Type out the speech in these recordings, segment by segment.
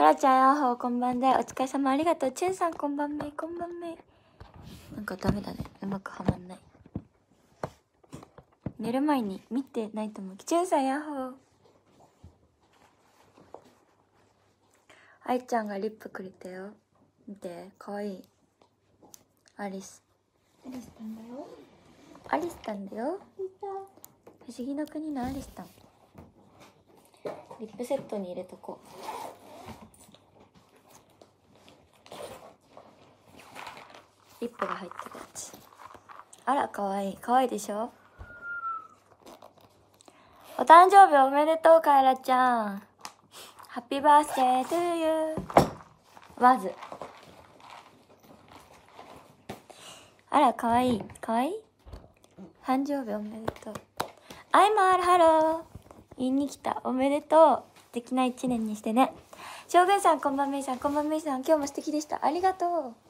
カラちゃん、アホ、こんばんで。お疲れ様ありがとう。チュンさん、こんばんめ。こんばんめ。なんかダメだね。うまくはまんない。寝る前に見てないと思う。チュンさん、ヤッホー。愛ちゃんがリップくれたよ。見て、かわいい。アリス。アリスたんだよ。アリスたんだよ。不思議の国のアリスたん。リップセットに入れとこう。リップが入ってるやつあらかわいいかわいいでしょお誕生日おめでとうカエラちゃんハッピーバースデートゥーユーまずあらかわいいかわいい誕生日おめでとうアイマールハロー言いに来たおめでとう素敵な一年にしてね。将軍さん、こんばんめいさん、こんばんめいさん、今日も素敵でした。ありがとう。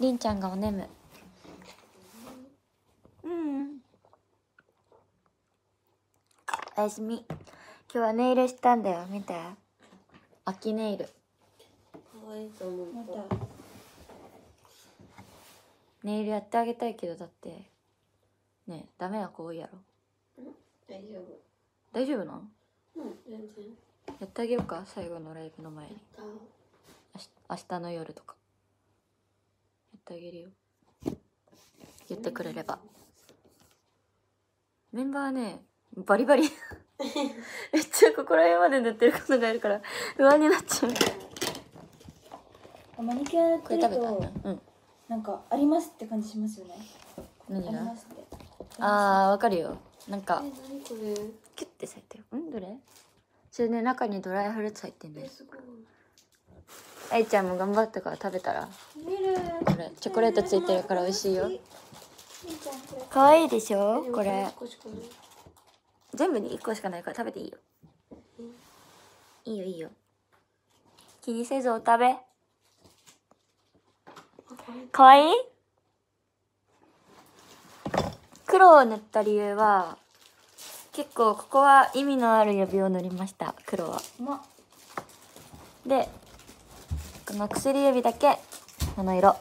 りんちゃんがおねむうんおやすみ今日はネイルしたんだよ見て秋ネイルかわいいと思ったネイルやってあげたいけどだってねダメな子多いやろ大丈夫大丈夫なのうん全然やってあげようか最後のライブの前に明日の夜とかってあげるよ言ってくれればメンバーねバリバリ めっちゃここら辺まで塗ってるこがいるから不安になっちゃうマニキュアってるとうんなんかありますって感じしますよね何がああわかるよなんかキュッて咲いてるんどれそれね中にドライフルーツ入ってんだよすごいあいちゃんも頑張ったから食べたらこれチョコレートついてるから美味しいよ可愛いでしょこれ全部に1個しかないから食べていいよいいよいいよ気にせずお食べ可愛い黒を塗った理由は結構ここは意味のある指を塗りました黒は。でこの薬指だけの色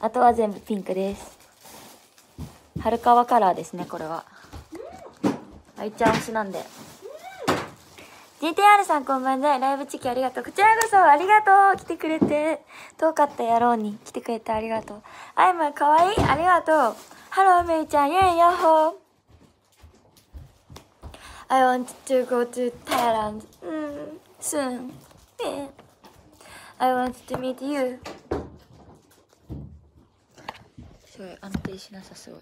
あとは全部ピンクです春川カラーですねこれは愛ちゃん推しなんで GTR さんこんばんはライブチキありがとうこちらこそありがとう来てくれて遠かった野郎に来てくれてありがとうあいまかわいいありがとうハローめいちゃんイェイヤッホー I want to go to Thailand、mm, soon、yeah. I want to meet you すごい安定しなさすごい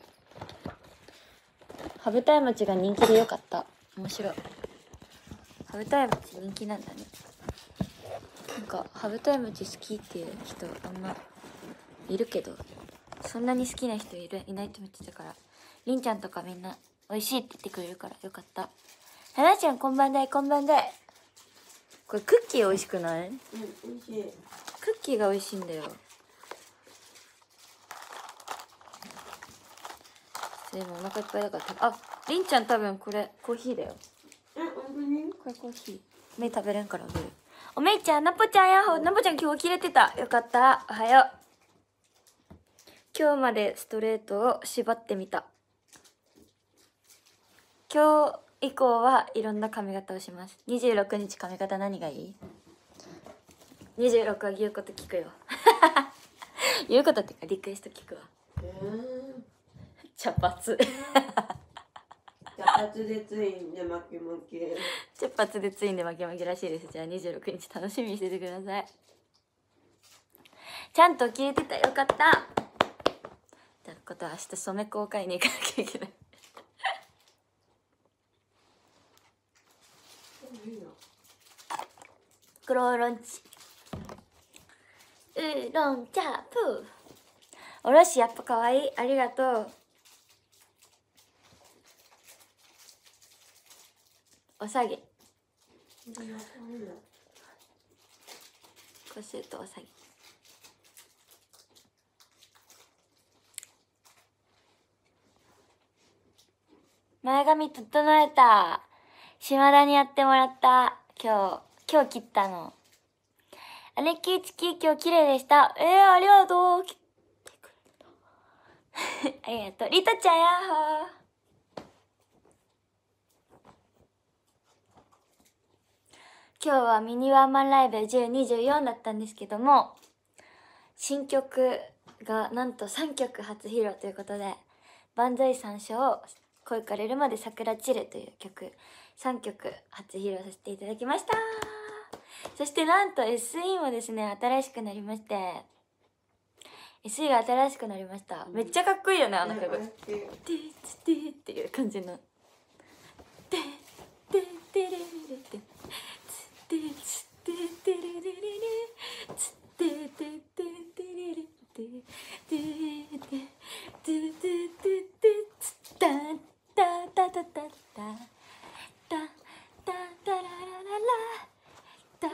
羽二重餅が人気でよかった面白い羽二重餅人気なんだねなんか羽二重餅好きっていう人あんまいるけどそんなに好きな人いるいないと思ってたからりんちゃんとかみんな美味しいって言ってくれるからよかったはなちゃんこんばんだいこんばんだいこれクッキー美味しくないうん美味しいクッキーが美味しいんだよでもお腹いっぱいだからありんちゃん多分これコーヒーだよこれコーヒー目食べれんからあげおめいちゃんナポちゃんやほなぽちゃん今日切れてたよかったおはよう今日までストレートを縛ってみた今日以降はいろんな髪型をします26日髪型何がいい ?26 は言うこと聞くよ 言うことっていうかリクエスト聞くわ茶髪 茶髪でツインで巻き巻き茶髪でツインで巻き巻きらしいですじゃあ26日楽しみにしててくださいちゃんと消えてたよかったということは明日染め公開に行かなきゃいけない黒ウーロンチウーロンチャープーおろしやっぱかわいいありがとうおさげこうするとおさげ前髪整えた島田にやってもらった今日今日切ったの。アネキーチキー今日綺麗でした。えー、ありがとう。切ってくれた。ありがとう。リタちゃんやー今日はミニワンマンライブ1024だったんですけども、新曲がなんと3曲初披露ということで、万歳三唱、恋かれるまで桜散るという曲、3曲初披露させていただきました。そしてなんと SE もですね、新しくなりまして、SE が新しくなりました。めっちゃかっこいいよね、あの曲。ティーツティーっていう感じの。テテテレレレテツテツテテてレレて。てテテテテレてテテテテテテテツタタタタタタタタタララララタ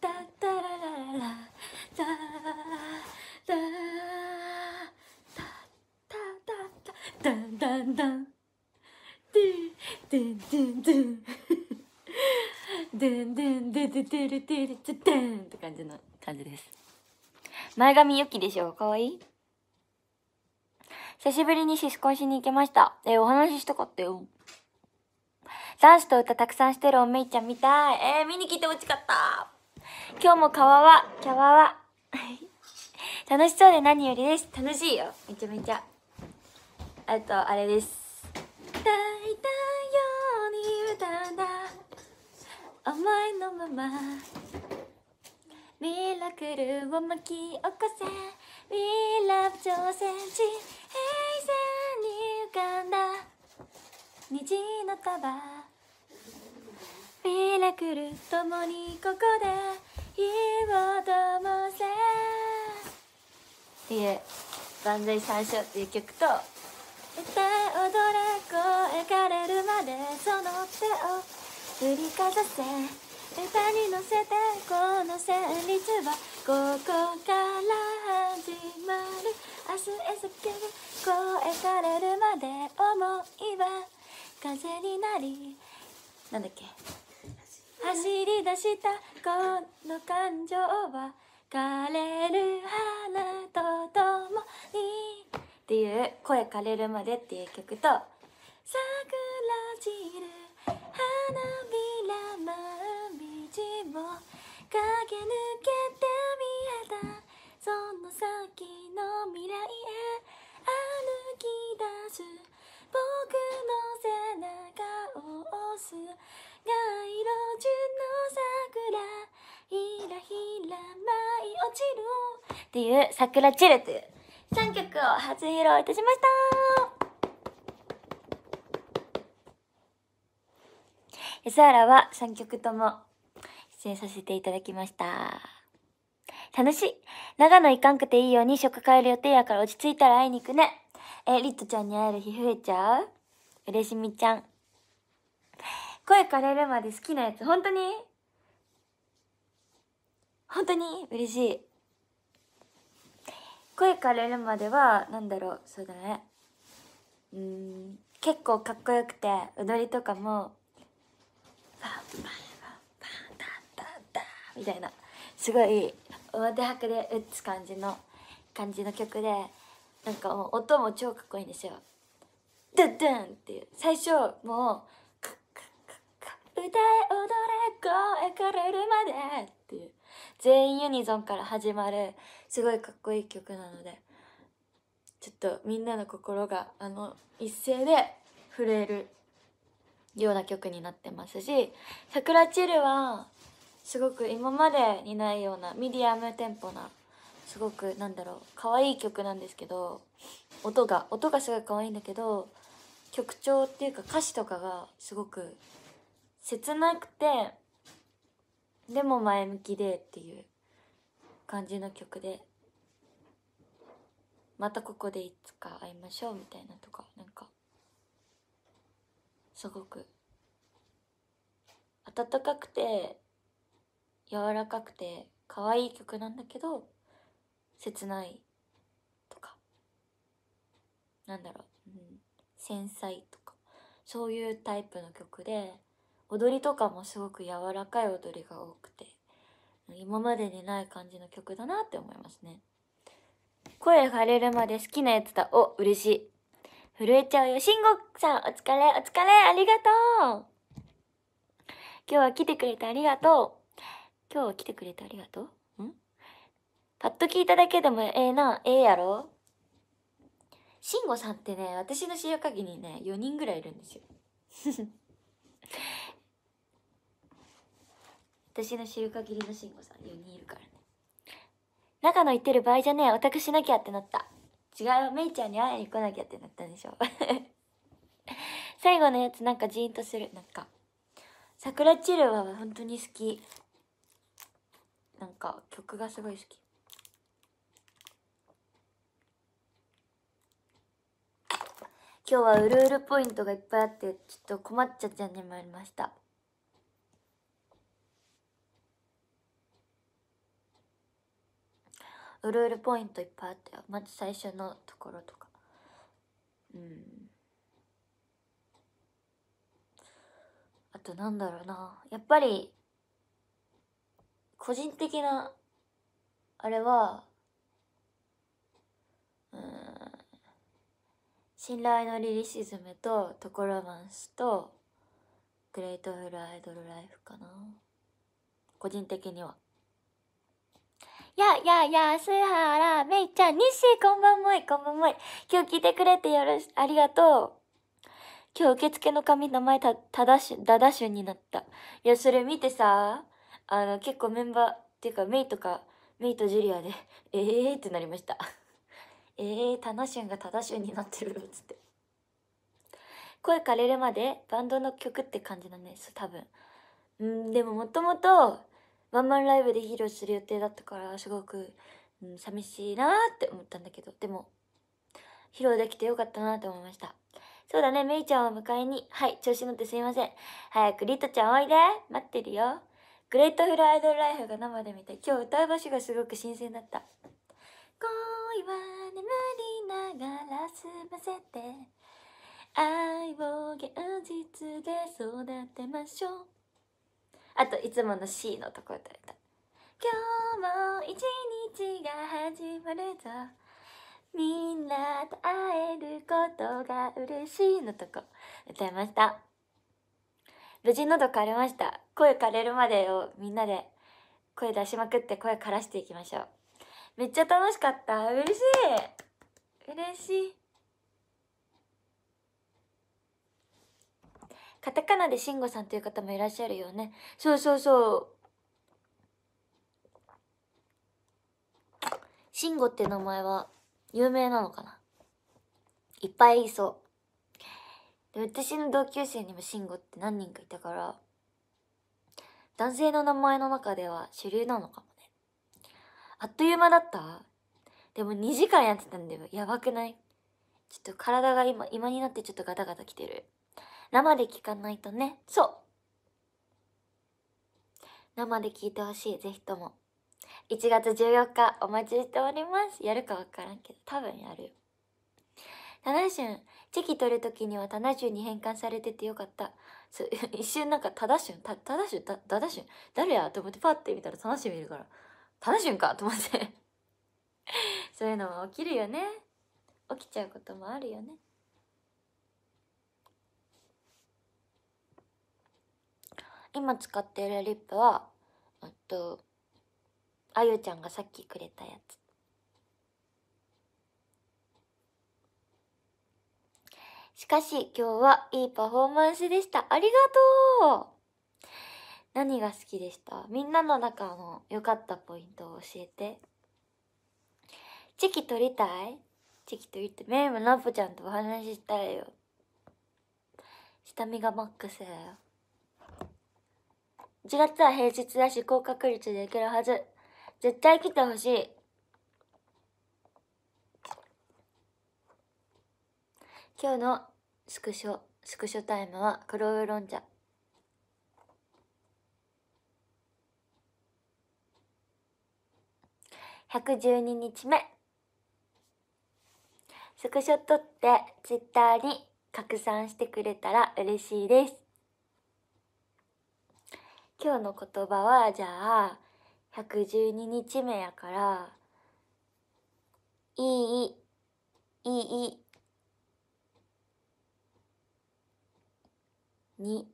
タタラララタタタタタタンタンタンデンデンデンデンデンデンデンデンデンデンって感じの感じです前髪良きでしょかわいい久しぶりにシスコンしに行けましたえお話ししたかったよ男子と歌たくさんしてるおめいちゃん見たい。えー、見に来て欲しかった。今日もかわは、キャワは。楽しそうで何よりです。楽しいよ。めちゃめちゃ。あと、あれです。大いたように歌うんだ。思いのまま。ミラクルを巻き起こせ。We love 挑戦し、平成に浮かんだ。虹の束ミラクル共にここで火を灯せっていう「万歳三唱」っていう曲と「歌踊れ声枯れるまでその手を振りかざせ」「歌に乗せてこの旋律はここから始まる」明日へ叫ぶ声枯れるまで思いは風になりなんだっけ走り出したこの感情は枯れる花とともにっていう「声枯れるまで」っていう曲と「桜散る花びらまう道も駆け抜けて見えた」その先の未来へ歩き出す僕の背中を押す街路樹の桜ひらひら舞い落ちるっていう桜チルという3曲を初披露いたしました安原は3曲とも出演させていただきました。楽しい長野行かんくていいように食帰る予定やから落ち着いたら会いに行くね。え、リットちゃんに会える日増えちゃう嬉しみちゃん。声枯れるまで好きなやつ、本当に本当に嬉しい。声枯れるまでは、なんだろう、そうだね。うん、結構かっこよくて、踊りとかも、パンパンパンパン、ダンダンダンみたいな、すごい表拍で打つ感じの、感じの曲で、なんかもう音も超かっこいいんですよドゥドゥンっていう最初もう歌え踊れ声かれるまでっていう全員ユニゾンから始まるすごいかっこいい曲なのでちょっとみんなの心があの一斉で震えるような曲になってますし「桜チル」はすごく今までにないようなミディアムテンポなすごくなんだろう可愛い曲なんですけど音が音がすごい可愛いんだけど曲調っていうか歌詞とかがすごく切なくてでも前向きでっていう感じの曲でまたここでいつか会いましょうみたいなとかなんかすごく温かくて柔らかくて可愛い曲なんだけど切ないとかなんだろう、うん、繊細とかそういうタイプの曲で踊りとかもすごく柔らかい踊りが多くて今までにない感じの曲だなって思いますね声枯れるまで好きなやつだお嬉しい震えちゃうよ慎吾さんお疲れお疲れありがとう今日は来てくれてありがとう今日は来てくれてありがとうパッと聞いただけでもええな、ええやろ慎吾さんってね、私の知る限りね、4人ぐらいいるんですよ。私の知る限りの慎吾さん4人いるからね。中の言ってる場合じゃねえ、オタクしなきゃってなった。違う、めいちゃんに会いに来なきゃってなったんでしょ。最後のやつなんかジーンとする。なんか、桜チルは本当に好き。なんか曲がすごい好き。今日はうるうるポイントがいっぱいあってちょっと困っちゃっちゃまいりましたうるうるポイントいっぱいあってまず最初のところとかうんあとなんだろうなやっぱり個人的なあれは信頼のリリシズムとトコロマンスとグレートフルアイドルライフかな個人的にはやややすはらめいちゃんにしーこんばんもいこんばんもい今日聞いてくれてよろしありがとう今日受付の紙名前たただしだだしゅんになったいやそれ見てさあの結構メンバーっていうかメイとかメイとジュリアでええー、ってなりましたえー、タナシュンがタダシュンになってるっつって。声枯れるまでバンドの曲って感じだね、多分。うん、でももともとワンマンライブで披露する予定だったから、すごく、うん、寂しいなって思ったんだけど、でも、披露できてよかったなと思いました。そうだね、めいちゃんを迎えに。はい、調子乗ってすいません。早くリトちゃんおいで。待ってるよ。グレートフルアイドルライフが生で見た今日歌う場所がすごく新鮮だった。恋は眠りながら済ませて愛を現実で育てましょうあといつもの C のところだった今日も一日が始まるぞみんなと会えることが嬉しいのとこ歌いました無事喉枯れました声枯れるまでをみんなで声出しまくって声枯らしていきましょうめっちゃ楽しかった。嬉しい。嬉しい。カタカナでしんごさんという方もいらっしゃるよね。そうそうそう。しんごって名前は有名なのかないっぱいいそう。で私の同級生にもしんごって何人かいたから、男性の名前の中では主流なのかも。あっという間だったでも2時間やってたんだよ。やばくないちょっと体が今、今になってちょっとガタガタきてる。生で聞かないとね。そう生で聞いてほしい。ぜひとも。1月14日お待ちしております。やるかわからんけど、多分やるよ。タナチェキ取るときにはタナに変換されててよかった。そう 一瞬なんかただしゅん、ただしゅん、ただしゅん、誰やと思ってパッて見たら楽しみュンいるから。楽しいんかと思って そういうのも起きるよね起きちゃうこともあるよね今使ってるリップはえっとあゆちゃんがさっきくれたやつしかし今日はいいパフォーマンスでしたありがとう何が好きでしたみんなの中の良かったポイントを教えて。チキ取りたいチキ取りたい。メイもナポちゃんとお話ししたいよ。下見がマックスだよ。1月は平日だし高確率でいけるはず。絶対来てほしい。今日のスクショ、スクショタイムは黒ウーロン茶。112日目。スクショ撮ってツイッターに拡散してくれたら嬉しいです。今日の言葉は、じゃあ、112日目やから、いい、いい、に、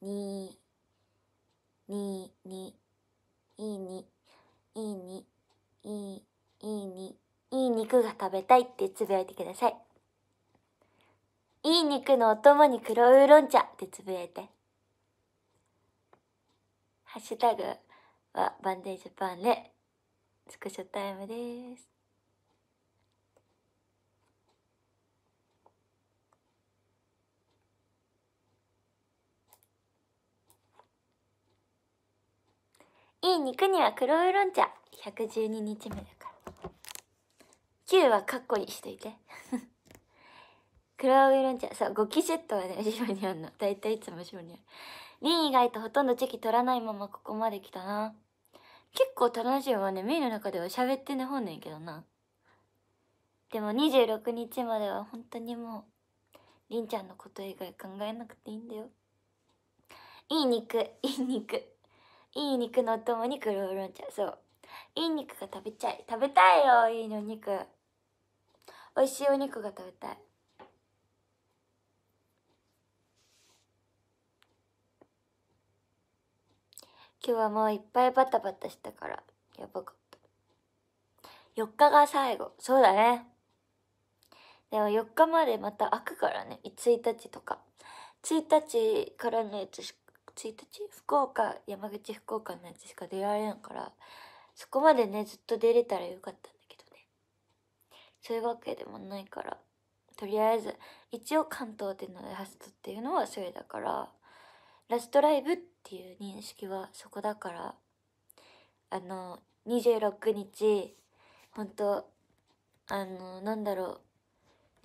に、に、に、いいに、いいに。いい、いいに、いい肉が食べたいってつぶやいてください。いい肉のお供に黒ウーロン茶ってつぶやいて。ハッシュタグはバンデージパンでスクショタイムです。いい肉には黒ウーロン茶。112日目だから9はカッコにしといて 黒ウイロンんそう5セットはね後ろにあるの大体いつも後ろにあるリン以外とほとんどチェキ取らないままここまで来たな結構楽しいわねメイの中では喋ってね本ねんけどなでも26日までは本当にもうりんちゃんのこと以外考えなくていいんだよいい肉いい肉いい肉のお供に黒ウロン茶そういい肉が食べたい食べたいよいいお肉美味しいお肉が食べたい今日はもういっぱいバタバタしたからやばかった4日が最後そうだねでも4日までまた開くからね1日とか1日からのやつし1日福岡山口福岡のやつしか出られんからそこまでね、ずっと出れたらよかったんだけどね。そういうわけでもないから、とりあえず、一応関東でのラストっていうのはそれだから、ラストライブっていう認識はそこだから、あの、26日、ほんと、あの、なんだろ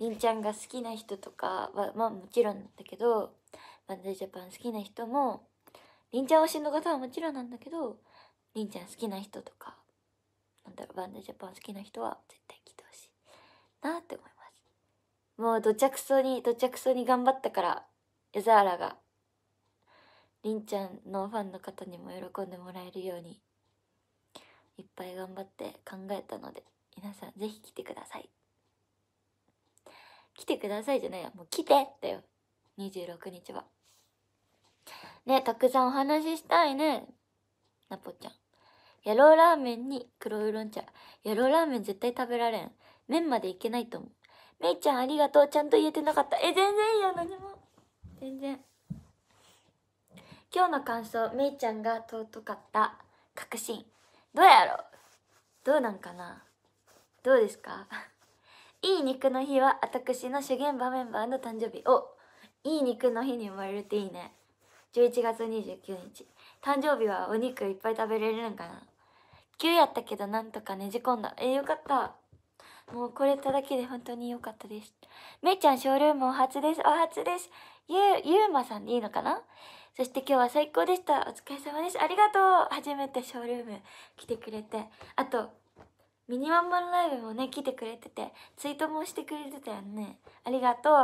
う、りんちゃんが好きな人とかは、まあもちろんだけど、バンデイジャパン好きな人も、りんちゃん推しの方はもちろんなんだけど、りんちゃん好きな人とかなんだろうバンダジャパン好きな人は絶対来てほしいなって思いますもうどちゃくそにどちゃくそに頑張ったから江沢らがりんちゃんのファンの方にも喜んでもらえるようにいっぱい頑張って考えたので皆さんぜひ来てください来てくださいじゃないやもう来てだよ26日はねたくさんお話ししたいねナポちゃんろうラーメンに黒ウーロン茶。野郎ラーメン絶対食べられん。麺までいけないと思う。めいちゃんありがとう。ちゃんと言えてなかった。え、全然いいよ、何も。全然。今日の感想、めいちゃんが尊かった。確信。どうやろうどうなんかなどうですか いい肉の日は私の主現場メンバーの誕生日。おいい肉の日に生まれるっていいね。11月29日。誕生日はお肉いっぱい食べれるんかな急やったけどなんとかねじ込んだ。えよかった。もうこれただけで本当に良かったです。めいちゃんショールームお初です。お初です。ゆう、ゆうまさんでいいのかなそして今日は最高でした。お疲れ様です。ありがとう。初めてショールーム来てくれて。あと、ミニワンマンライブもね、来てくれてて、ツイートもしてくれてたよね。ありがとう。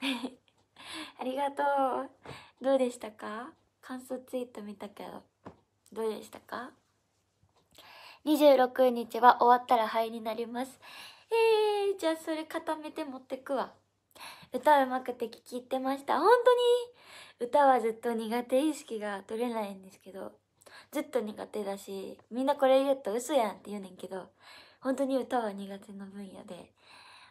ありがとう。どうでしたか感想ツイート見たけど、どうでしたか26日は終わったら灰になります。えー、じゃあそれ固めて持ってくわ。歌うまくて聞き入ってました。本当に歌はずっと苦手意識が取れないんですけど、ずっと苦手だし、みんなこれ言うと嘘やんって言うねんけど、本当に歌は苦手の分野で、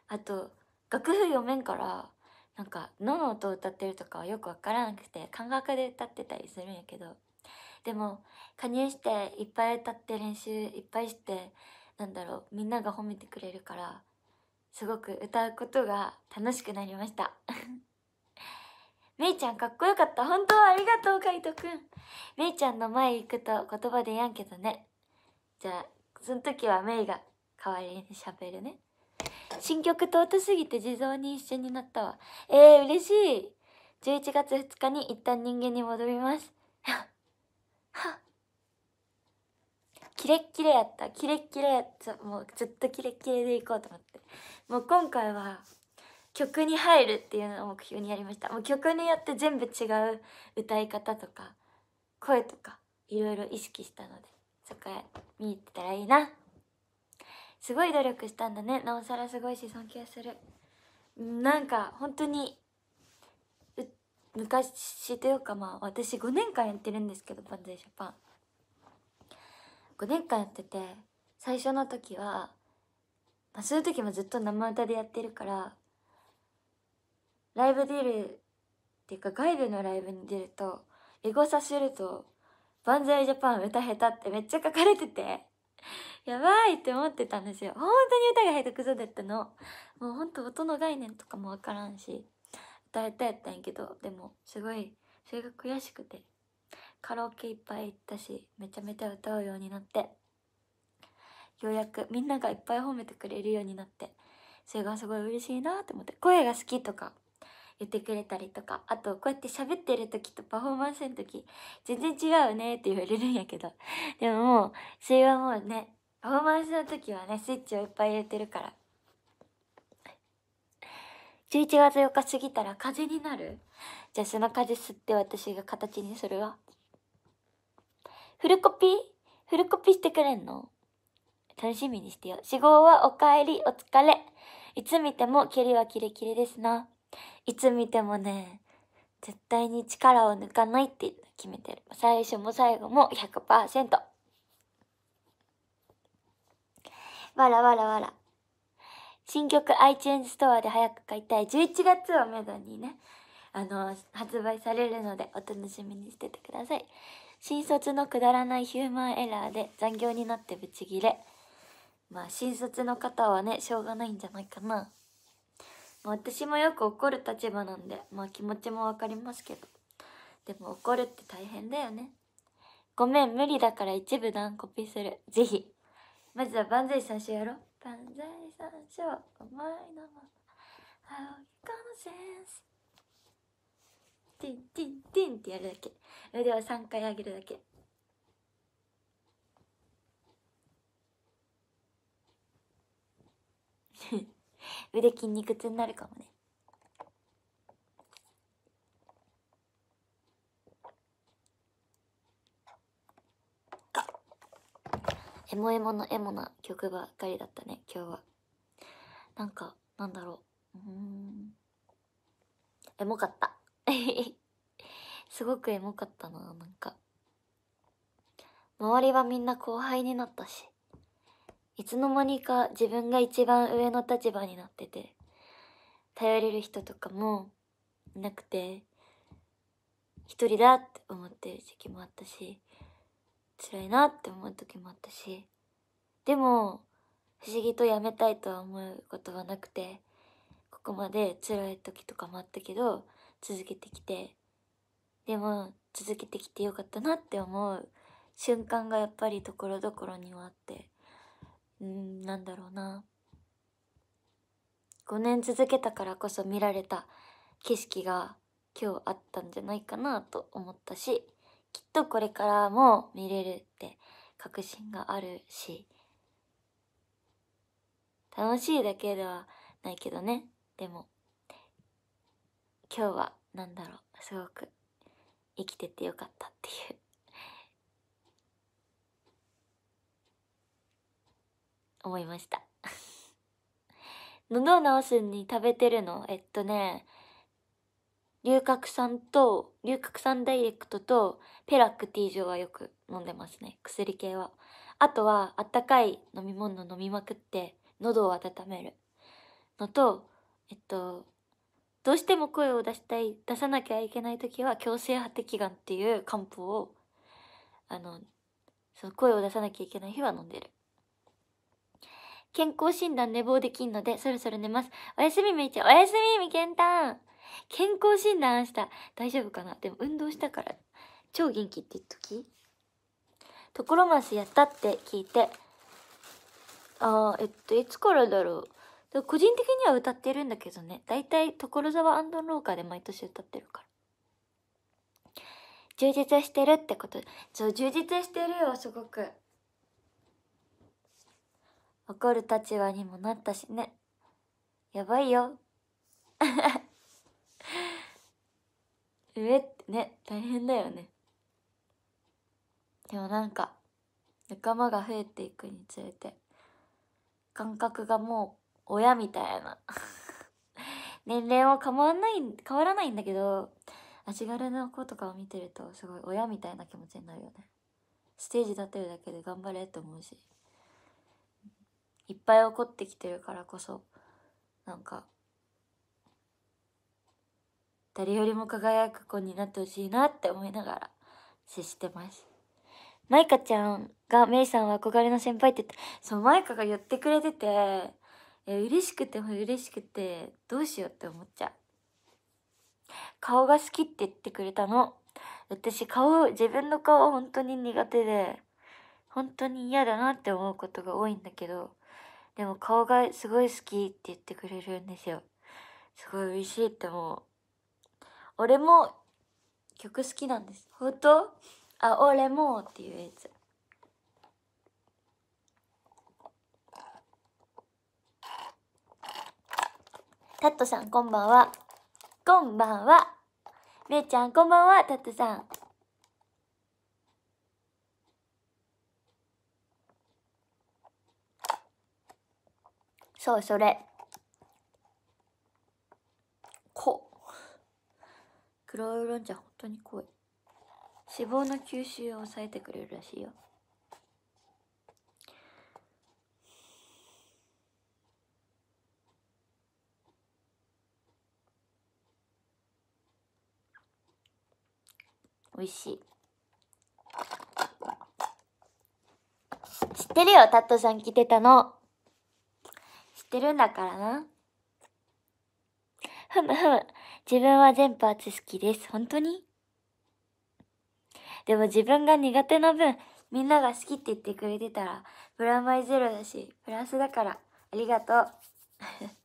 あと、楽譜読めんから、なんか、のの音歌ってるとかはよくわからなくて、感覚で歌ってたりするんやけど、でも加入していっぱい歌って練習いっぱいしてなんだろうみんなが褒めてくれるからすごく歌うことが楽しくなりましためい ちゃんかっこよかった本当ありがとうカイトくんめいちゃんの前行くと言葉でやんけどねじゃあその時はめいが代わりにしゃべるね新曲尊すぎて地蔵に一緒になったわえー、嬉しい11月2日に一旦人間に戻りますは キレッキレやったキレッキレやったもうずっとキレッキレでいこうと思ってもう今回は曲に入るっていうのを目標にやりましたもう曲によって全部違う歌い方とか声とかいろいろ意識したのでそこへ見に行ってたらいいなすごい努力したんだねなおさらすごいし尊敬するなんか本当に昔というかまあ私5年間やってるんですけど「バンザイジャパン」5年間やってて最初の時は、まあ、そういう時もずっと生歌でやってるからライブ出るっていうか外部のライブに出るとエゴサすると「バンザイジャパン歌下手」ってめっちゃ書かれててやばいって思ってたんですよ本当に歌が下手くそだったのもう本当音の概念とかもわからんし歌いたやったんやけどでもすごいそれが悔しくてカラオケいっぱい行ったしめちゃめちゃ歌うようになってようやくみんながいっぱい褒めてくれるようになってそれがすごい嬉しいなって思って声が好きとか言ってくれたりとかあとこうやって喋ってる時とパフォーマンスの時全然違うねって言われるんやけどでももうそれはもうねパフォーマンスの時はねスイッチをいっぱい入れてるから11月4日過ぎたら風になるじゃあその風吸って私が形にするわ。フルコピーフルコピーしてくれんの楽しみにしてよ。死号はおかえり、お疲れ。いつ見ても蹴りはキレキレですな。いつ見てもね、絶対に力を抜かないって決めてる。最初も最後も100%。わらわらわら。新曲 iTunes ストアで早く買いたい11月をめどにね、あの、発売されるのでお楽しみにしててください。新卒のくだらないヒューマンエラーで残業になってブチギレ。まあ、新卒の方はね、しょうがないんじゃないかな。まあ、私もよく怒る立場なんで、まあ気持ちもわかりますけど。でも怒るって大変だよね。ごめん、無理だから一部断コピーする。ぜひ。まずは万歳最初やろう。犯罪三章お前のまま青木このセンスティンティンティンってやるだけ腕を3回上げるだけ 腕筋肉痛になるかもねエモエモのエモな曲ばっかりだったね今日はなんかなんだろううんエモかった すごくエモかったななんか周りはみんな後輩になったしいつの間にか自分が一番上の立場になってて頼れる人とかもいなくて一人だって思ってる時期もあったし辛いなって思う時もあったしでも不思議とやめたいとは思うことはなくてここまで辛い時とかもあったけど続けてきてでも続けてきてよかったなって思う瞬間がやっぱりところどころにはあってうんなんだろうな5年続けたからこそ見られた景色が今日あったんじゃないかなと思ったしきっとこれからも見れるって確信があるし楽しいだけではないけどねでも今日は何だろうすごく生きててよかったっていう思いました 喉を治すに食べてるのえっとね龍角散と、龍角散ダイレクトと、ペラック T 錠はよく飲んでますね。薬系は。あとは、あったかい飲み物飲みまくって、喉を温めるのと、えっと、どうしても声を出したい、出さなきゃいけない時は、強制破滴眼っていう漢方を、あの、その声を出さなきゃいけない日は飲んでる。健康診断寝坊できんので、そろそろ寝ます。おやすみめいちゃん。おやすみみけんたん。健康診断した。大丈夫かなでも運動したから、超元気って言っときところましやったって聞いて。ああ、えっと、いつからだろう。個人的には歌ってるんだけどね。だいたい所沢廊下で毎年歌ってるから。充実してるってこと。そう、充実してるよ、すごく。怒る立場にもなったしね。やばいよ。上ってね大変だよねでもなんか仲間が増えていくにつれて感覚がもう親みたいな 年齢は変わんない変わらないんだけど足軽の子とかを見てるとすごい親みたいな気持ちになるよねステージ立てるだけで頑張れって思うしいっぱい怒ってきてるからこそなんか誰よりも輝く子になってほしいなって思いながら接してます。マイカちゃんがメイさんは憧れの先輩って言って、そう、マイカが言ってくれてて、え嬉しくても嬉しくて、どうしようって思っちゃう。顔が好きって言ってくれたの。私顔、自分の顔本当に苦手で、本当に嫌だなって思うことが多いんだけど、でも顔がすごい好きって言ってくれるんですよ。すごい嬉しいって思う。俺も曲好きなんです本当あ俺もっていうやつタットさんこんばんはこんばんはめいちゃんこんばんはタットさんそうそれ黒ウーロン茶本当に濃い脂肪の吸収を抑えてくれるらしいよ美味しい知ってるよタットさん来てたの知ってるんだからなふむふむ。自分は全パーツ好きです。本当にでも自分が苦手な分、みんなが好きって言ってくれてたら、プラマイゼロだし、プラスだから、ありがとう。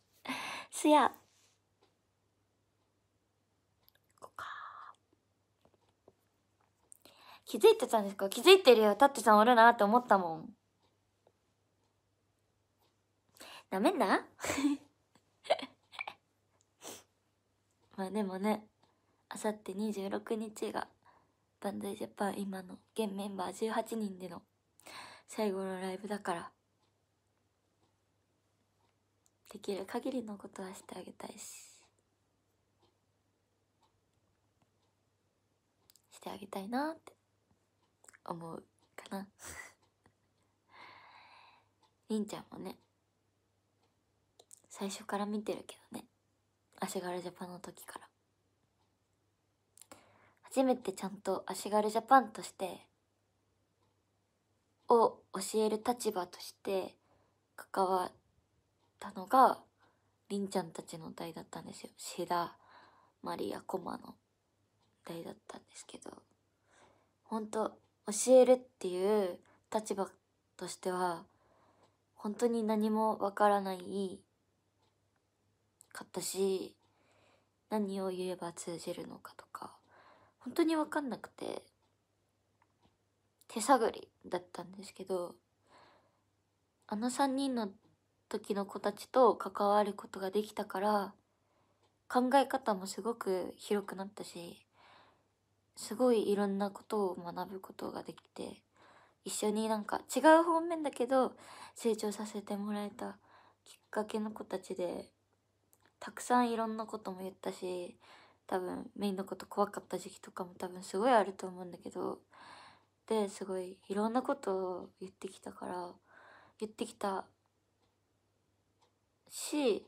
すや。こか。気づいてたんですか気づいてるよ。タッチさんおるなって思ったもん。なめんなまあでもねあさって26日がバンダイジャパン今の現メンバー18人での最後のライブだからできる限りのことはしてあげたいししてあげたいなって思うかな りんちゃんもね最初から見てるけどね足軽ジャパンの時から初めてちゃんと足軽ジャパンとしてを教える立場として関わったのがりんちゃんたちの代だったんですよ志田マリアコマの代だったんですけど本当教えるっていう立場としては本当に何もわからないかったし何を言えば通じるのかとか本当に分かんなくて手探りだったんですけどあの3人の時の子たちと関わることができたから考え方もすごく広くなったしすごいいろんなことを学ぶことができて一緒になんか違う方面だけど成長させてもらえたきっかけの子たちでたくさんいろんなことも言ったし多分メインのこと怖かった時期とかも多分すごいあると思うんだけどですごいいろんなことを言ってきたから言ってきたし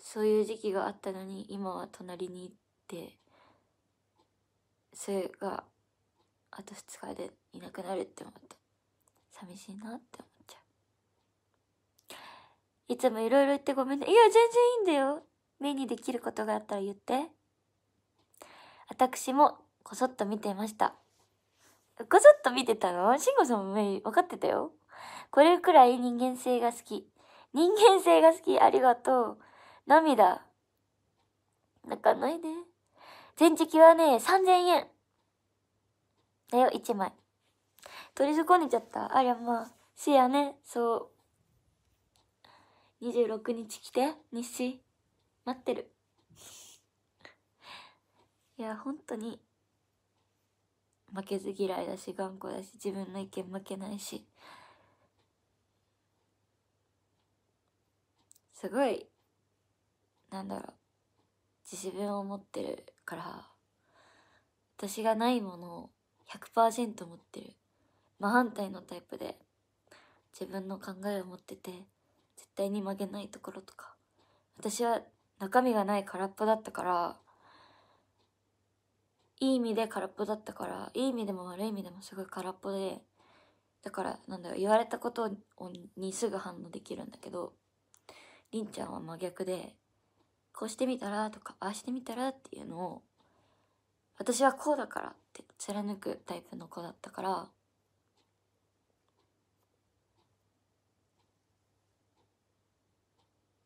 そういう時期があったのに今は隣に行ってそれがあと2日でいなくなるって思った寂しいなって思った。いつもいろいろ言ってごめんね。いや、全然いいんだよ。目にできることがあったら言って。私もこそっと見てました。こそっと見てたの慎吾さんも目分かってたよ。これくらい人間性が好き。人間性が好き。ありがとう。涙。泣かないで、ね。全席はね、3000円。だよ、1枚。取り損ねちゃった。ありゃまあ、せやね、そう。26日来て日誌待ってるいや本当に負けず嫌いだし頑固だし自分の意見負けないしすごいなんだろう自分を持ってるから私がないものを100%持ってる真反対のタイプで自分の考えを持ってて対に曲げないところとか私は中身がない空っぽだったからいい意味で空っぽだったからいい意味でも悪い意味でもすごい空っぽでだからなんだろう言われたことにすぐ反応できるんだけどりんちゃんは真逆でこうしてみたらとかああしてみたらっていうのを私はこうだからって貫くタイプの子だったから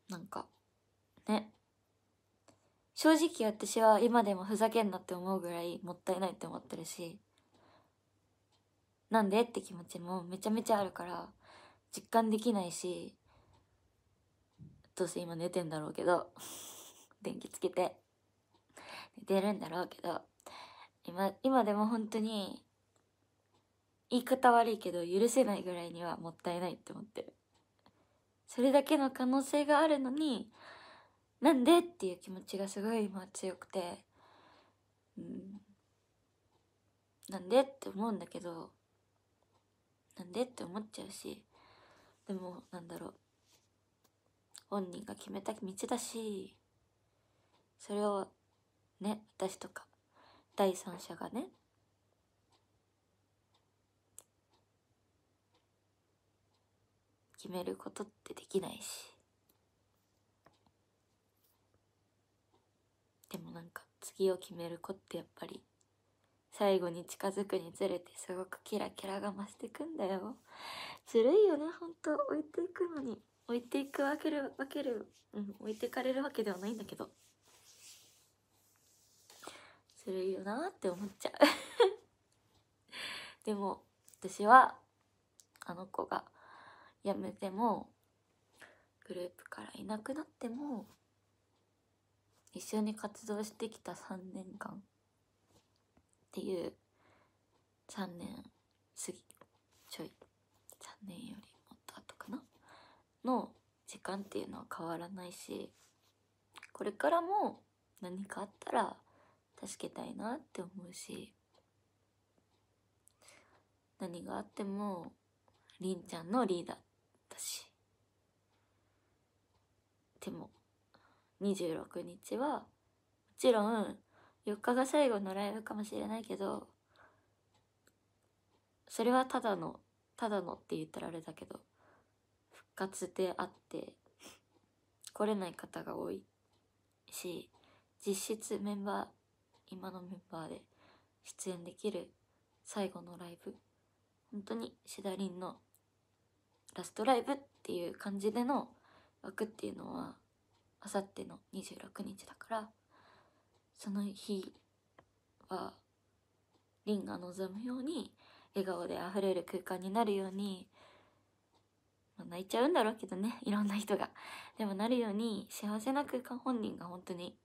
なんかね正直私は今でもふざけんなって思うぐらいもったいないって思ってるしなんでって気持ちもめちゃめちゃあるから実感できないしどうせ今寝てんだろうけど 電気つけて寝てるんだろうけど今今でも本当に言い方悪いけど許せないぐらいにはもったいないって思ってる。それだけの可能性があるのになんでっていう気持ちがすごい今強くて、うん、なんでって思うんだけどなんでって思っちゃうしでもなんだろう本人が決めた道だしそれをね私とか第三者がね決めることってできないしでもなんか次を決める子ってやっぱり最後に近づくにつれてすごくキラキラが増してくんだよずるいよねほんと置いていくのに置いていくわけるわけるうん置いてかれるわけではないんだけどずるいよなって思っちゃう でも私はあの子が辞めてもグループからいなくなっても一緒に活動してきた3年間っていう3年過ぎちょい3年よりもっと後かなの時間っていうのは変わらないしこれからも何かあったら助けたいなって思うし何があってもりんちゃんのリーダーったしでも26日はもちろん4日が最後のライブかもしれないけどそれはただのただのって言ったらあれだけど復活であって来れない方が多いし実質メンバー今のメンバーで出演できる最後のライブ本当にシダリンのラストライブっていう感じでの枠っていうのはあさっての26日だからその日はんが望むように笑顔であふれる空間になるように、ま泣いちゃうんだろうけどねいろんな人がでもなるように幸せな空間本人が本当に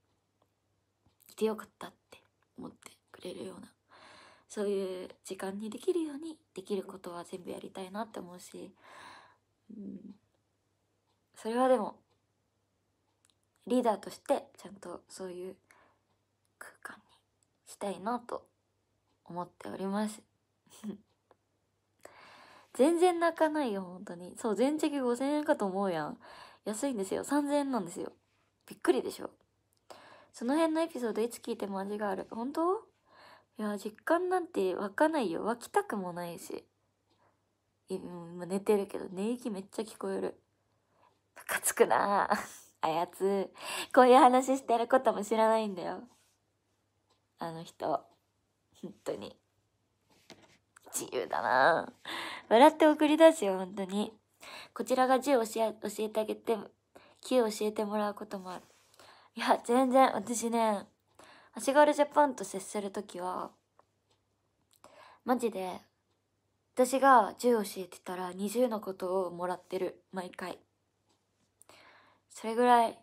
いてよかったって思ってくれるようなそういう時間にできるようにできることは全部やりたいなって思うしうん、それはでもリーダーとしてちゃんとそういう空間にしたいなと思っております 全然泣かないよ本当にそう全席5000円かと思うやん安いんですよ3000円なんですよびっくりでしょその辺のエピソードいつ聞いても味がある本当いや実感なんて湧かないよ湧きたくもないし今寝てるけど寝息めっちゃ聞こえる。ムカつくなあ。あやつ、こういう話してることも知らないんだよ。あの人、本当に。自由だな笑って送り出すよ、本当に。こちらが10教え教えてあげて、9教えてもらうこともある。いや、全然、私ね、足軽ジャパンと接するときは、マジで私が10教えてたら20のことをもらってる毎回それぐらい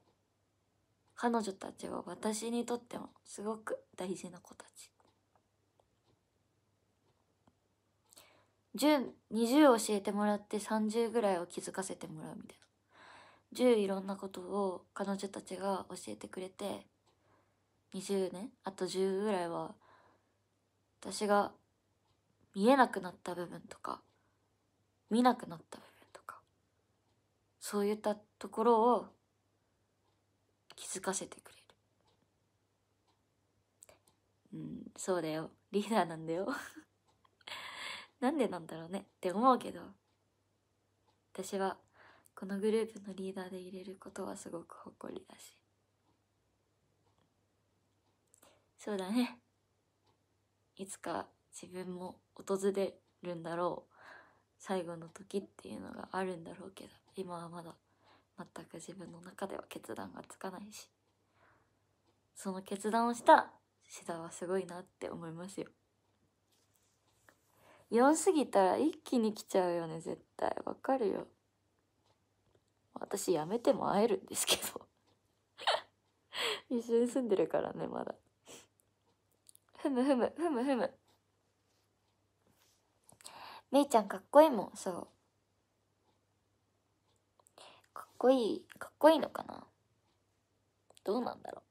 彼女たちは私にとってもすごく大事な子たち1020教えてもらって30ぐらいを気づかせてもらうみたいな10いろんなことを彼女たちが教えてくれて20年あと10ぐらいは私が見えなくなった部分とか見なくなった部分とかそういったところを気づかせてくれるうんそうだよリーダーなんだよ なんでなんだろうねって思うけど私はこのグループのリーダーでいれることはすごく誇りだしそうだねいつか自分も訪れるんだろう最後の時っていうのがあるんだろうけど今はまだ全く自分の中では決断がつかないしその決断をした志田はすごいなって思いますよ4過ぎたら一気に来ちゃうよね絶対わかるよ私辞めても会えるんですけど 一緒に住んでるからねまだふむふむふむふむめいちゃんかっこいいもんそうかっこいいかっこいいのかなどうなんだろ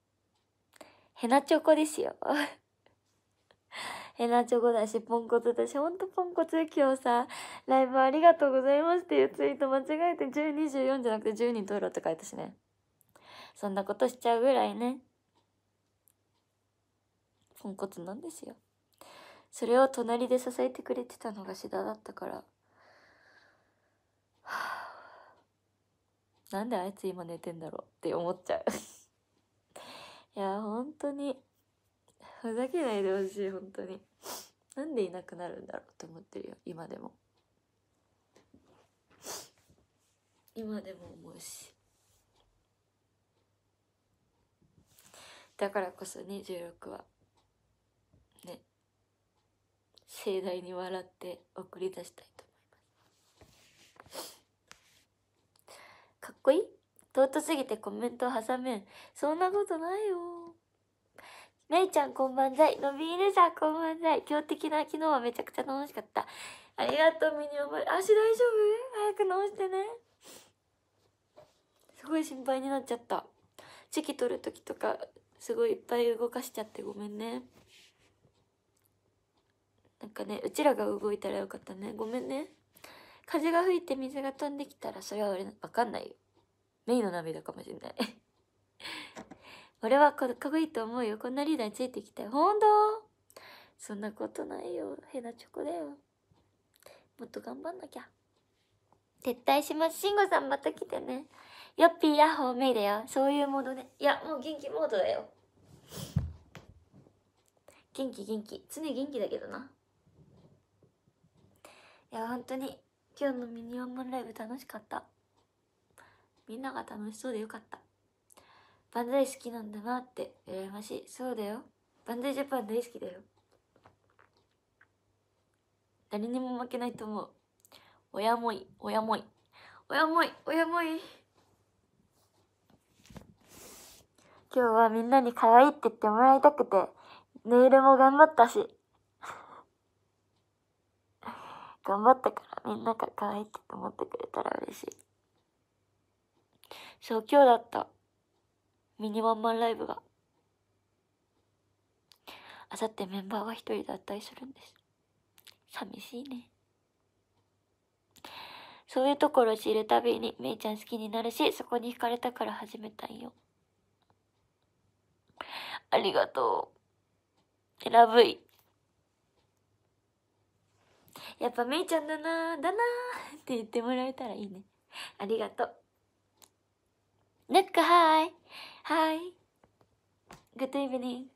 うヘナチョコですよヘナチョコだしポンコツだしほんとポンコツ今日さライブありがとうございますっていうツイート間違えて1024じゃなくて10人通ろうって書いたしねそんなことしちゃうぐらいねポンコツなんですよそれを隣で支えてくれてたのが志田だったから、なんであいつ今寝てんだろうって思っちゃう いや本当にふざけないでほしい本当になんでいなくなるんだろうって思ってるよ今でも今でも思うしだからこそ26は盛大に笑って送り出したいと思います。かっこいい尊すぎてコメント挟めん。そんなことないよ。めいちゃんこんばんざい。のびーねさんこんばんざい。強敵な昨日はめちゃくちゃ楽しかった。ありがとう、ミニオマ。足大丈夫早く直してね。すごい心配になっちゃった。チェキ取るときとか、すごいいっぱい動かしちゃってごめんね。なんかねうちらが動いたらよかったねごめんね風が吹いて水が飛んできたらそれは俺分かんないよメイの涙かもしんない 俺はかっこいいと思うよこんなリーダーについてきたよほんとそんなことないよヘナチョコだよもっと頑張んなきゃ撤退します慎吾さんまた来てねヨッピーヤッホーメイだよそういうモードねいやもう元気モードだよ元気元気常元気だけどないや本当に今日のミニオンモンライブ楽しかったみんなが楽しそうでよかったバンザイ好きなんだなって羨ましいそうだよバンザイジャパン大好きだよ誰にも負けないと思う親もい親もい親もい親もい今日はみんなに可愛いって言ってもらいたくてネイルも頑張ったし頑張ったからみんなが可愛いって思ってくれたら嬉しい。そう、今日だった。ミニワンマンライブが。あさってメンバーが一人脱退するんです。寂しいね。そういうところ知るたびに、めいちゃん好きになるし、そこに惹かれたから始めたんよ。ありがとう。選ぶい。やっぱめいちゃんだなだなって言ってもらえたらいいね。ありがとう。ルック、はい。はい。グッドイブニング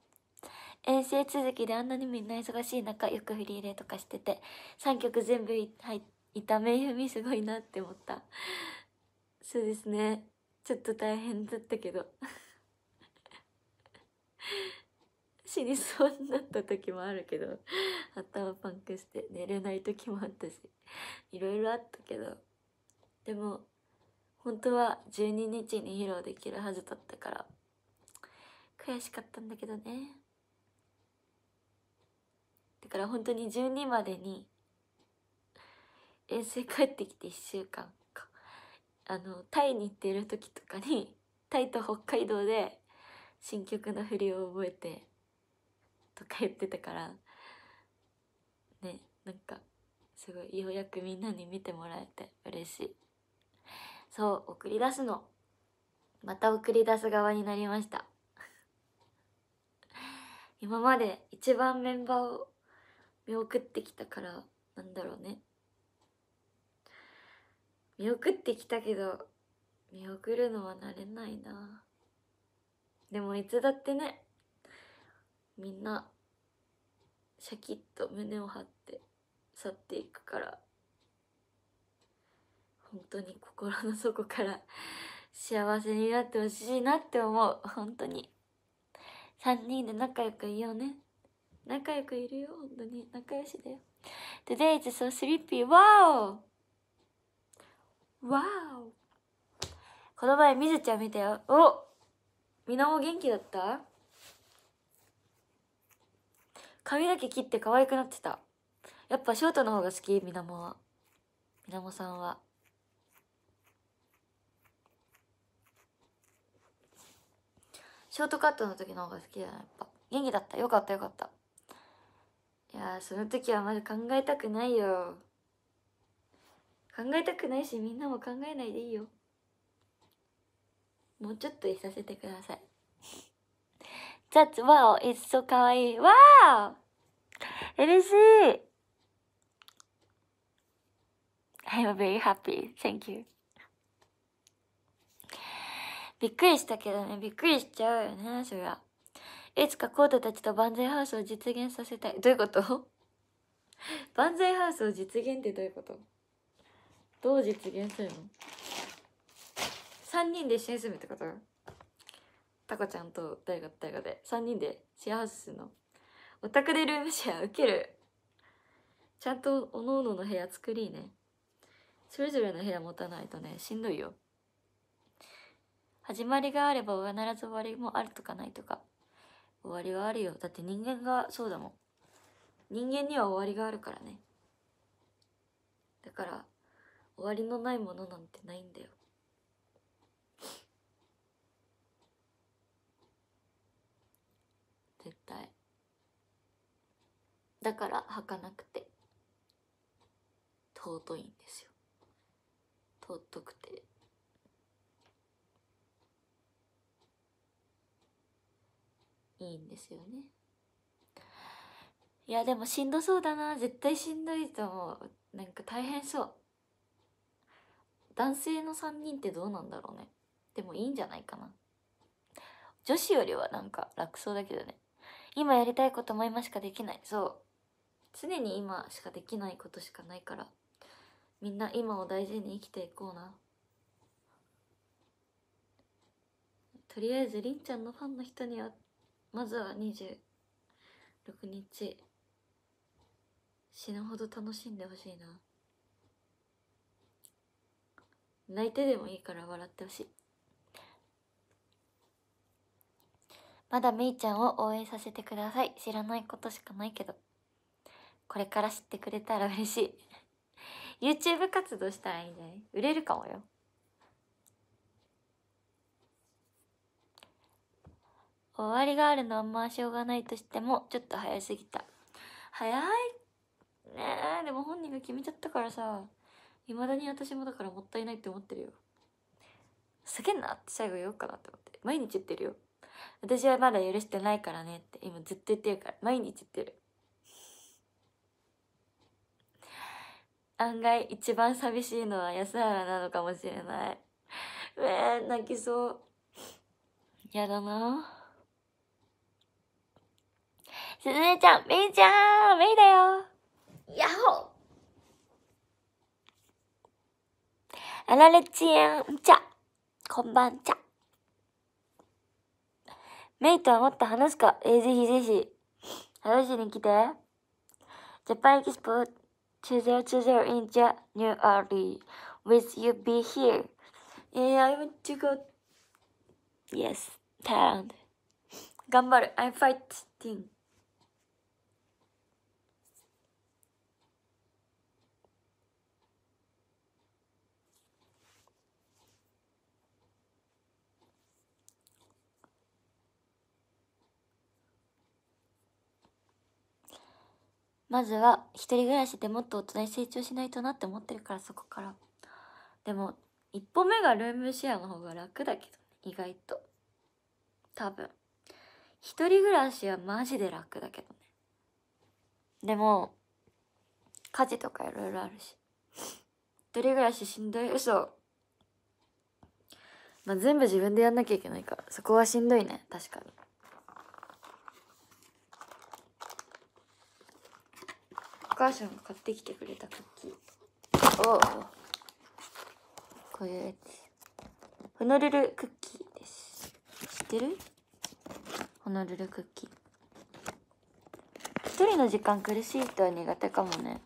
遠征続きであんなにみんな忙しい中、よくフリーレイとかしてて、3曲全部いいためふみすごいなって思った。そうですね。ちょっと大変だったけど。死にそうになった時もあるけど頭パンクして寝れない時もあったしいろいろあったけどでも本当は12日に披露できるはずだったから悔しかったんだけどねだから本当に12までに遠征帰ってきて1週間かあのタイに行ってる時とかにタイと北海道で新曲の振りを覚えてとか言ってたからねなんかすごいようやくみんなに見てもらえて嬉しいそう送り出すのまた送り出す側になりました 今まで一番メンバーを見送ってきたからなんだろうね見送ってきたけど見送るのは慣れないなでもいつだってねみんなシャキッと胸を張って去っていくから本当に心の底から 幸せになってほしいなって思う本当に3人で仲良くいようね仲良くいるよ本当に仲良しだよ Today is so sleepy wow wow この前みずちゃん見たよおみなも元気だった髪の毛切って可愛くなってた。やっぱショートの方が好き、みなもは。みなもさんは。ショートカットの時の方が好きだな、やっぱ。元気だった。よかったよかった。いやその時はまだ考えたくないよ。考えたくないし、みんなも考えないでいいよ。もうちょっといさせてください。That's wow! It's so いわあ嬉しい !I'm very happy. Thank you. びっくりしたけどね、びっくりしちゃうよね、そりゃ。いつかコートたちと万歳ハウスを実現させたい。どういうこと万歳ハウスを実現ってどういうことどう実現するの ?3 人で一緒に住むってことタコちゃんと大悟大悟で3人でシェアハウスするのお宅でルームシェア受けるちゃんとおのおのの部屋作りねそれぞれの部屋持たないとねしんどいよ始まりがあれば必ず終わりもあるとかないとか終わりはあるよだって人間がそうだもん人間には終わりがあるからねだから終わりのないものなんてないんだよだから履かなくて尊いんですよ尊くていいんですよねいやでもしんどそうだな絶対しんどいと思うなんか大変そう男性の3人ってどうなんだろうねでもいいんじゃないかな女子よりはなんか楽そうだけどね今やりたいことも今しかできないそう常に今しかできないことしかないからみんな今を大事に生きていこうなとりあえずりんちゃんのファンの人にはまずは26日死ぬほど楽しんでほしいな泣いてでもいいから笑ってほしいまだめいちゃんを応援させてください知らないことしかないけどこれから知ってくれたら嬉しい YouTube 活動したらいいんじゃない売れるかもよ終わりがあるのはまあしょうがないとしてもちょっと早すぎた早いねえでも本人が決めちゃったからさ未だに私もだからもったいないって思ってるよすげんなって最後言おうかなって思って毎日言ってるよ私はまだ許してないからねって今ずっと言ってるから毎日言ってる案外一番寂しいのは安原なのかもしれない。うえー、泣きそう。やだな。すずちゃん、めいちゃん、めいだよ。やっほあられちえん、ちゃ。こんばんちゃ。メイとはもっと話すか。えー、ぜひぜひ。話しに来て。ジャパンエキスポ To to there in January, will you be here? Yeah, I want to go. Yes, Thailand. Gambar, I'm fighting. まずは一人暮らしでもっと大人に成長しないとなって思ってるからそこからでも一歩目がルームシェアの方が楽だけどね、意外と多分一人暮らしはマジで楽だけどねでも家事とかいろいろあるし一人暮らししんどい嘘まあ全部自分でやんなきゃいけないからそこはしんどいね確かに母さんが買ってきてくれたクッキーおおこういうやつホノルルクッキーです知ってるホノルルクッキー一人の時間苦しい人は苦手かもね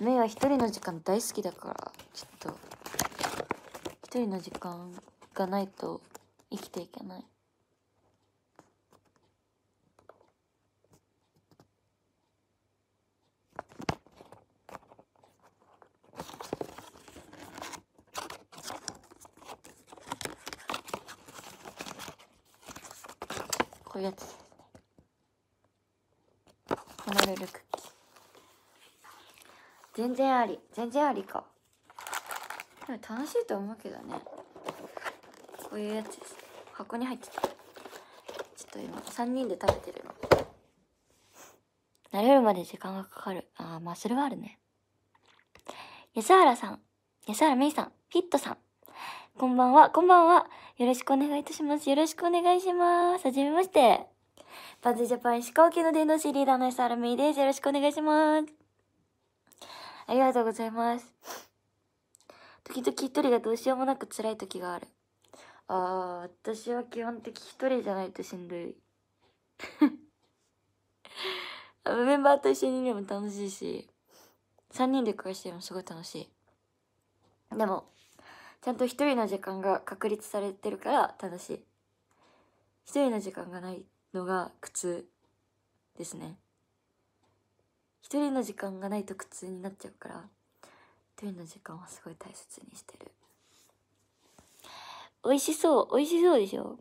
メイは一人の時間大好きだからちょっと一人の時間がないと生きていけない全然あり全然ありかでも楽しいと思うけどねこういうやつです箱に入ってたちょっと今3人で食べてるの慣れるまで時間がかかるああまあそれはあるね安原さん安原芽衣さんピットさんこんばんはこんばんはよろしくお願いいたしますよろしくお願いしますはじめましてバズジャパン石川県の電動シリーンナー安原芽衣ですよろしくお願いしますありがとうございます。時々一人がどうしようもなく辛い時がある。ああ、私は基本的一人じゃないとしんどい。メンバーと一緒にいるのも楽しいし、三人で暮らしてもすごい楽しい。でも、ちゃんと一人の時間が確立されてるから楽しい。一人の時間がないのが苦痛ですね。一人の時間がないと苦痛になっちゃうから一人の時間はすごい大切にしてる美味しそう美味しそうでしょ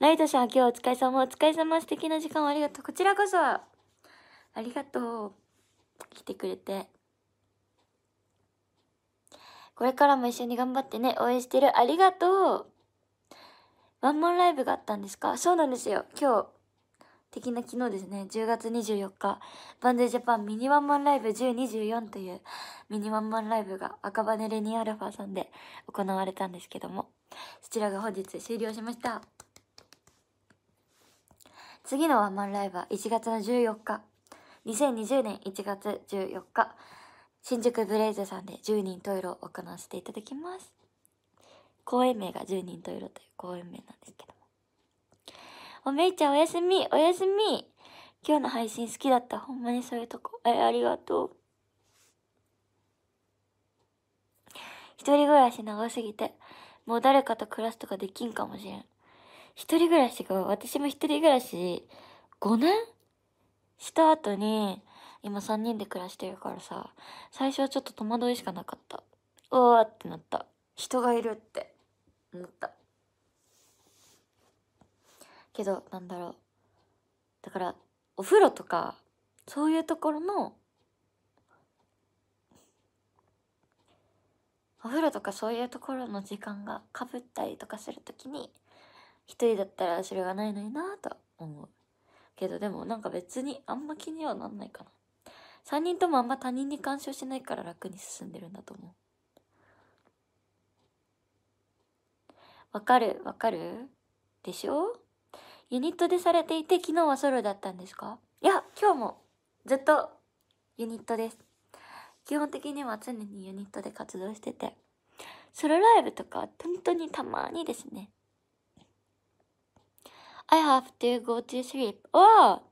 ライトさん今日お疲れ様お疲れ様素敵な時間をありがとうこちらこそありがとう来てくれてこれからも一緒に頑張ってね応援してるありがとうワンモンライブがあったんですかそうなんですよ今日的な昨日ですね、10月24日、バンデージャパンミニワンマンライブ1024というミニワンマンライブが赤羽レニアルファさんで行われたんですけども、そちらが本日終了しました。次のワンマンライブは1月の14日、2020年1月14日、新宿ブレイズさんで10人トイロを行わせていただきます。公演名が10人トイロという公演名なんですけど。おめいちゃんおやすみ、おやすみ。今日の配信好きだった。ほんまにそういうとこ。え、ありがとう。一人暮らし長すぎて、もう誰かと暮らすとかできんかもしれん。一人暮らしが、私も一人暮らし5年した後に、今3人で暮らしてるからさ、最初はちょっと戸惑いしかなかった。おーってなった。人がいるって思った。けどなんだろうだからお風呂とかそういうところのお風呂とかそういうところの時間がかぶったりとかするときに一人だったらそれがないのになぁと思うけどでもなんか別にあんま気にはなんないかな3人ともあんま他人に干渉しないから楽に進んでるんだと思うわかるわかるでしょユニットでされていて、昨日はソロだったんですかいや、今日もずっとユニットです。基本的には常にユニットで活動してて。ソロライブとか、本当にたまにですね。I have to go to sleep. Oh!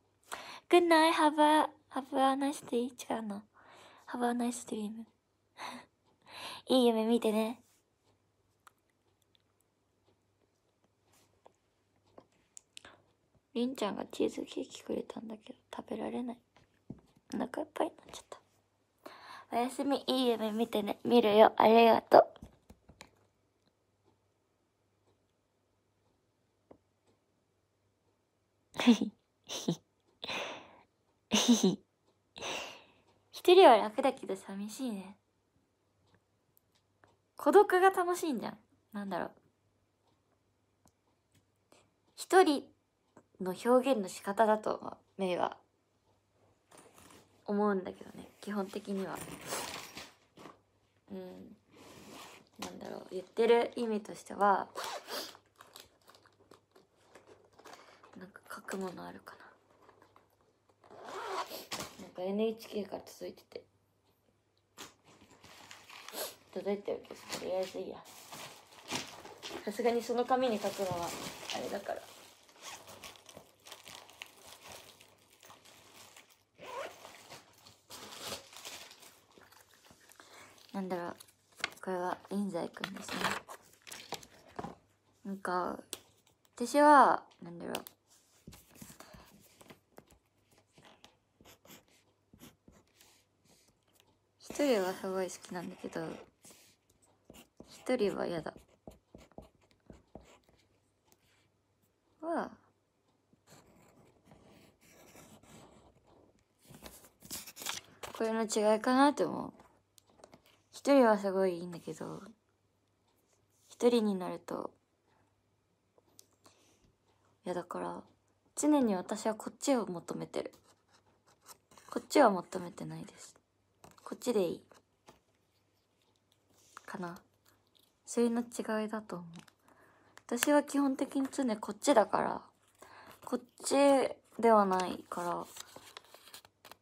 Good night. Have a, have a nice day. 違うの。Have a nice dream. いい夢見てね。りんちゃんがチーズケーキくれたんだけど食べられないお腹いっぱいになっちゃったおやすみいい夢見てね見るよありがとうひひひひひ一人は楽だけど寂しいね孤独が楽しいんじゃんなんだろう一人の表現の仕方だとメイは思うんだけどね基本的にはうんなんだろう言ってる意味としてはなんか書くものあるかななんか NHK から続いてて届いてるけどとりあえずいいやさすがにその紙に書くのはあれだから。なんだろうこれは印西くんですねなんか私はなんだろう一人はすごい好きなんだけど一人は嫌だはこれの違いかなって思う一人はすごいいいんだけど一人になるといやだから常に私はこっちを求めてるこっちは求めてないですこっちでいいかなそれの違いだと思う私は基本的に常こっちだからこっちではないから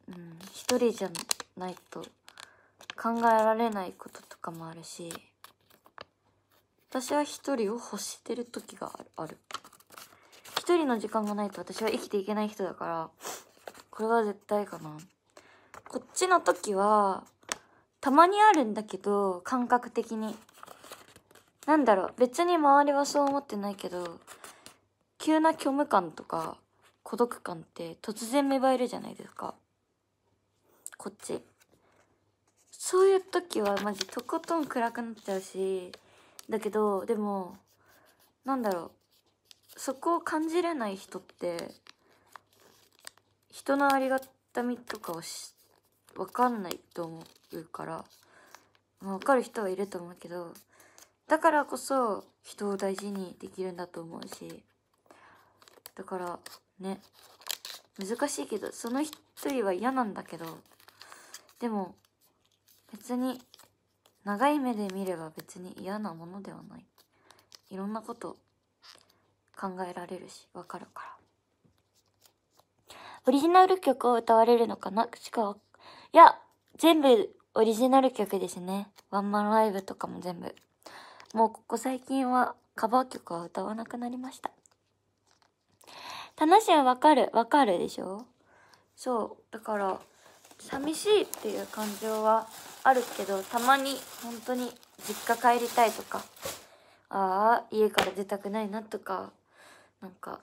うん一人じゃないと考えられないこととかもあるし私は一人を欲してる時がある一人の時間がないと私は生きていけない人だからこれは絶対かなこっちの時はたまにあるんだけど感覚的に何だろう別に周りはそう思ってないけど急な虚無感とか孤独感って突然芽生えるじゃないですかこっちそういう時はマジとことん暗くなっちゃうしだけどでもなんだろうそこを感じれない人って人のありがたみとかをし分かんないと思うから、まあ、分かる人はいると思うけどだからこそ人を大事にできるんだと思うしだからね難しいけどその一人は嫌なんだけどでも別に長い目で見れば別に嫌なものではないいろんなこと考えられるしわかるからオリジナル曲を歌われるのかなしかいや全部オリジナル曲ですねワンマンライブとかも全部もうここ最近はカバー曲は歌わなくなりました楽しいわかるわかるでしょそうだから寂しいっていう感情はあるけどたまに本当に実家帰りたいとかああ家から出たくないなとかなんか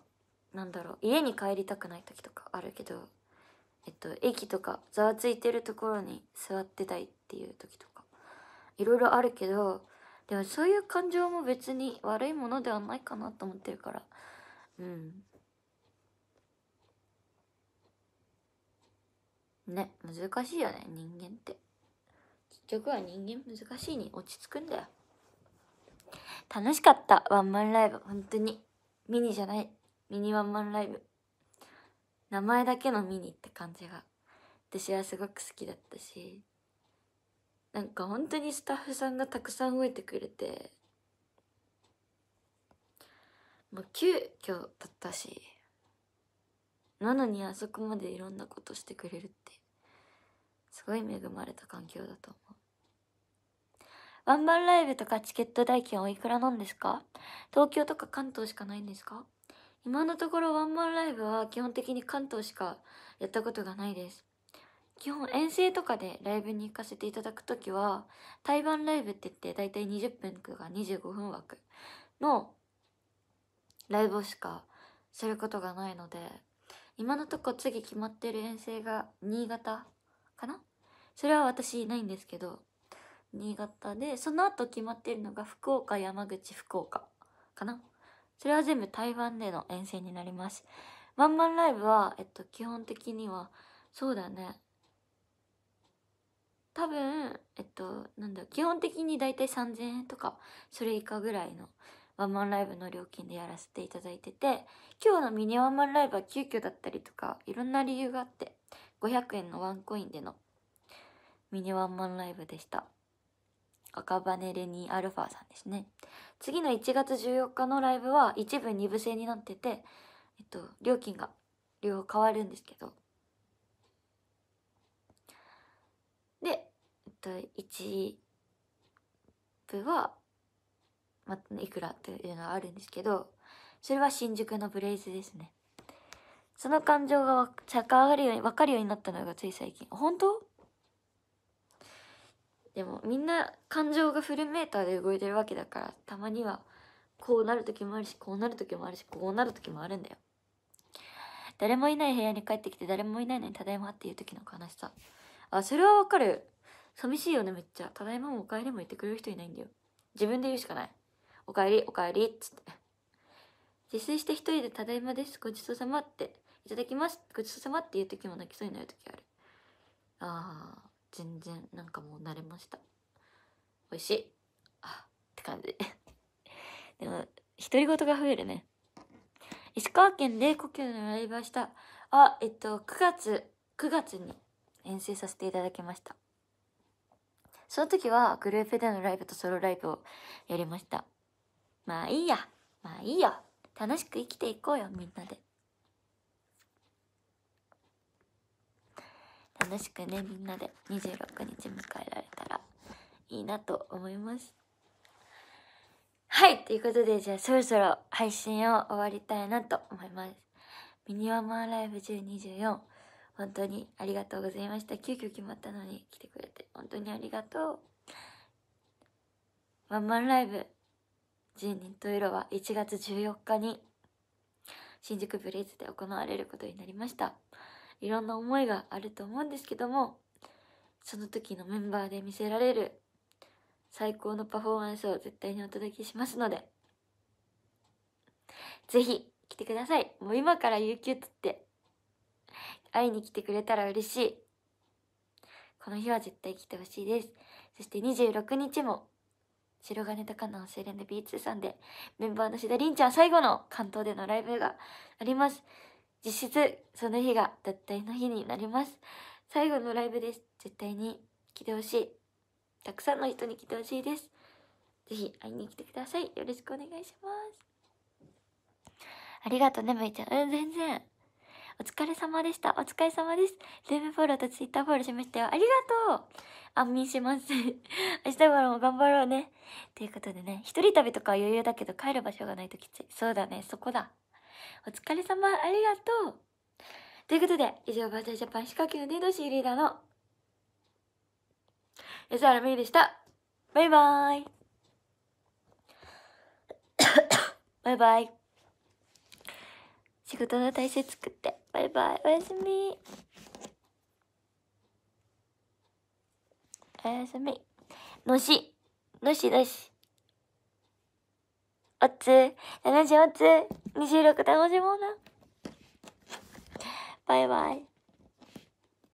なんだろう家に帰りたくない時とかあるけどえっと駅とかざわついてるところに座ってたいっていう時とかいろいろあるけどでもそういう感情も別に悪いものではないかなと思ってるからうんね難しいよね人間って局は人間難しいに落ち着くんだよ楽しかったワンマンライブ本当にミニじゃないミニワンマンライブ名前だけのミニって感じが私はすごく好きだったしなんか本当にスタッフさんがたくさん動いてくれてもう急遽だったしなのにあそこまでいろんなことしてくれるってすごい恵まれた環境だと思うワンマンライブとかチケット代金はおいくらなんですか東京とか関東しかないんですか今のところワンマンライブは基本的に関東しかやったことがないです。基本遠征とかでライブに行かせていただくときは、台湾ライブって言ってだいたい20分とか25分枠のライブをしかすることがないので、今のとこ次決まってる遠征が新潟かなそれは私いないんですけど、新潟でその後決まっているのが福岡山口福岡かなそれは全部台湾での遠征になりますワンマンライブは、えっと、基本的にはそうだね多分えっとなんだ基本的に大体3,000円とかそれ以下ぐらいのワンマンライブの料金でやらせていただいてて今日のミニワンマンライブは急遽だったりとかいろんな理由があって500円のワンコインでのミニワンマンライブでした赤羽レニーアルファさんですね次の1月14日のライブは一部二部制になってて、えっと、料金が両変わるんですけどで、えっと、1部は、ま、いくらっていうのがあるんですけどそれは新宿のブレイズですねその感情がわかるように分かるようになったのがつい最近本当でもみんな感情がフルメーターで動いてるわけだからたまにはこうなる時もあるしこうなる時もあるしこうなる時もあるんだよ誰もいない部屋に帰ってきて誰もいないのに「ただいま」っていう時の悲しさあそれはわかる寂しいよねめっちゃ「ただいま」も「おかえり」も言ってくれる人いないんだよ自分で言うしかない「おかえりおかえり」っつって自炊して一人で「ただいまですごちそうさま」って「いただきますごちそうさま」っていう時も泣きそうになる時あるああ全然なんかもう慣れました美味しいあって感じ でも独り言が増えるね石川県で故郷のライブはしたあえっと9月9月に遠征させていただきましたその時はグループでのライブとソロライブをやりましたまあいいやまあいいや楽しく生きていこうよみんなで楽しくね、みんなで26日迎えられたらいいなと思います。はい、ということで、じゃあそろそろ配信を終わりたいなと思います。ミニワマンライブ1024、本当にありがとうございました。急遽決まったのに来てくれて、本当にありがとう。ワンマンライブ10人と色は1月14日に新宿ブレイズで行われることになりました。いろんな思いがあると思うんですけどもその時のメンバーで見せられる最高のパフォーマンスを絶対にお届けしますのでぜひ来てくださいもう今から有給取って会いに来てくれたら嬉しいこの日は絶対来てほしいですそして26日も白金高菜のセレンデ B2 さんでメンバーのシダりんちゃん最後の関東でのライブがあります実質その日が脱退の日になります最後のライブです絶対に来てほしいたくさんの人に来てほしいですぜひ会いに来てくださいよろしくお願いしますありがとうねむいちゃんうん全然お疲れ様でした。お疲れ様です。ルームフォローとツイッターフォローしましたよ。ありがとう安眠します。明日からも頑張ろうね。ということでね、一人旅とかは余裕だけど帰る場所がないときつい。そうだね、そこだ。お疲れ様、ありがとう。ということで、以上、バーチャジャパン仕掛けのね、道しリーダーの、安原美衣でした。バイバーイ。バイバイ。仕事の体制作って。バイバイ。おやすみ。おやすみ。のし。のしのし。おつ、7十おつ、26楽しもうな。バイバイ。